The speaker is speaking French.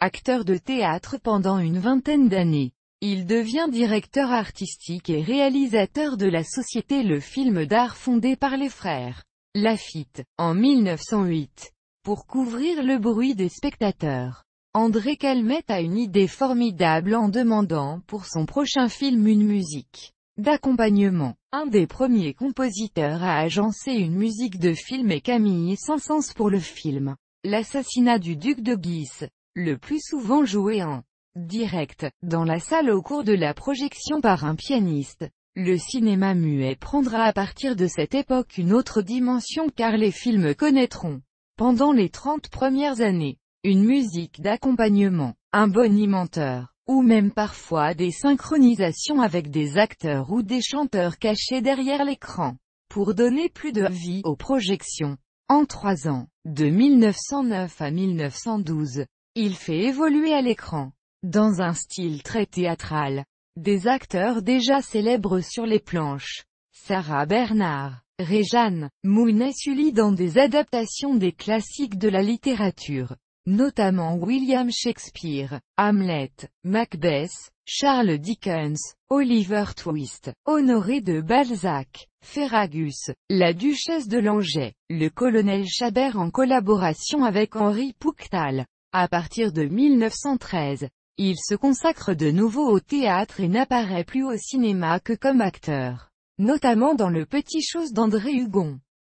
acteur de théâtre pendant une vingtaine d'années. Il devient directeur artistique et réalisateur de la société Le Film d'Art fondée par les frères Lafitte, en 1908, pour couvrir le bruit des spectateurs. André Calmette a une idée formidable en demandant pour son prochain film une musique d'accompagnement. Un des premiers compositeurs à agencer une musique de film est Camille Saint-Saëns pour le film L'assassinat du duc de Guise le plus souvent joué en direct, dans la salle au cours de la projection par un pianiste. Le cinéma muet prendra à partir de cette époque une autre dimension car les films connaîtront, pendant les 30 premières années, une musique d'accompagnement, un bonimenteur, ou même parfois des synchronisations avec des acteurs ou des chanteurs cachés derrière l'écran, pour donner plus de vie aux projections. En trois ans, de 1909 à 1912, il fait évoluer à l'écran, dans un style très théâtral, des acteurs déjà célèbres sur les planches. Sarah Bernard, Réjeanne, et Sully dans des adaptations des classiques de la littérature, notamment William Shakespeare, Hamlet, Macbeth, Charles Dickens, Oliver Twist, Honoré de Balzac, Ferragus, la duchesse de Langeais, le colonel Chabert en collaboration avec Henri Pouctal. À partir de 1913, il se consacre de nouveau au théâtre et n'apparaît plus au cinéma que comme acteur, notamment dans Le Petit Chose d'André Hugon.